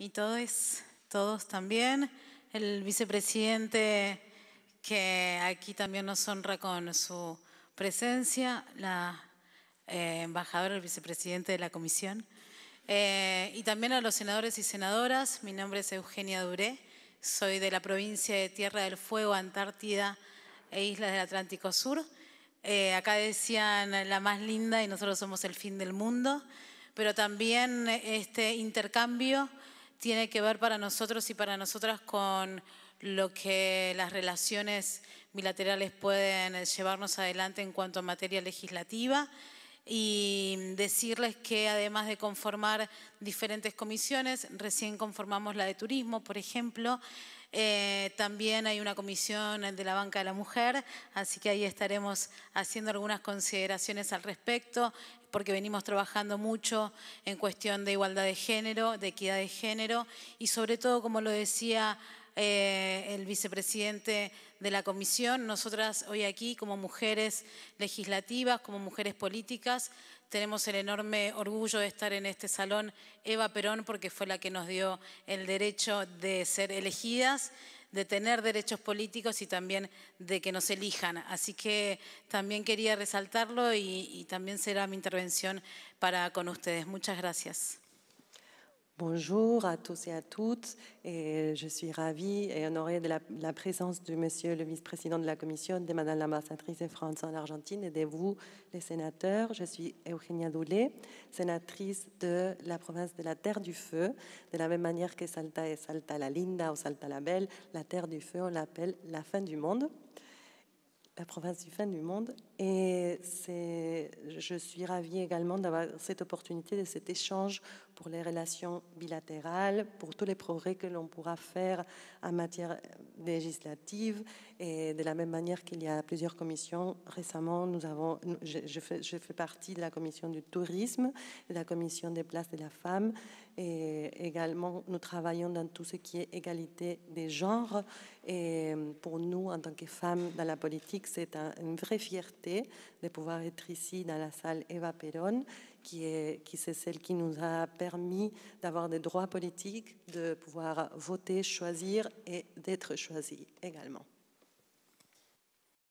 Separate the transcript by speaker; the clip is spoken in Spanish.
Speaker 1: y todos, todos también. El vicepresidente que aquí también nos honra con su presencia, la eh, embajadora, el vicepresidente de la comisión, eh, y también a los senadores y senadoras. Mi nombre es Eugenia Duré, soy de la provincia de Tierra del Fuego, Antártida e Islas del Atlántico Sur. Eh, acá decían la más linda y nosotros somos el fin del mundo, pero también este intercambio tiene que ver para nosotros y para nosotras con lo que las relaciones bilaterales pueden llevarnos adelante en cuanto a materia legislativa y decirles que además de conformar diferentes comisiones, recién conformamos la de turismo, por ejemplo, eh, también hay una comisión de la banca de la mujer, así que ahí estaremos haciendo algunas consideraciones al respecto, porque venimos trabajando mucho en cuestión de igualdad de género, de equidad de género y sobre todo, como lo decía eh, el vicepresidente de la comisión. Nosotras hoy aquí, como mujeres legislativas, como mujeres políticas, tenemos el enorme orgullo de estar en este salón Eva Perón, porque fue la que nos dio el derecho de ser elegidas de tener derechos políticos y también de que nos elijan. Así que también quería resaltarlo y, y también será mi intervención para con ustedes. Muchas gracias.
Speaker 2: Bonjour à tous et à toutes. Et je suis ravie et honorée de la, présence de Monsieur le vice-président de la Commission, de Madame l'ambassadrice de France en Argentine et de vous, les sénateurs. Je suis Eugenia Doulet, sénatrice de la province de la Terre du Feu. De la même manière que Salta et Salta la Linda ou Salta la Belle, la Terre du Feu, on l'appelle la fin du monde la province du fin du monde. Et je suis ravie également d'avoir cette opportunité de cet échange pour les relations bilatérales, pour tous les progrès que l'on pourra faire en matière législative. Et de la même manière qu'il y a plusieurs commissions, récemment, nous avons, je, je, fais, je fais partie de la commission du tourisme, de la commission des places de la femme. Et également, nous travaillons dans tout ce qui est égalité des genres. Et pour nous, en tant que femmes dans la politique, c'est une vraie fierté de pouvoir être ici dans la salle Eva Perón, qui est, qui c'est celle qui nous a permis d'avoir des droits politiques, de pouvoir voter, choisir et d'être choisi également.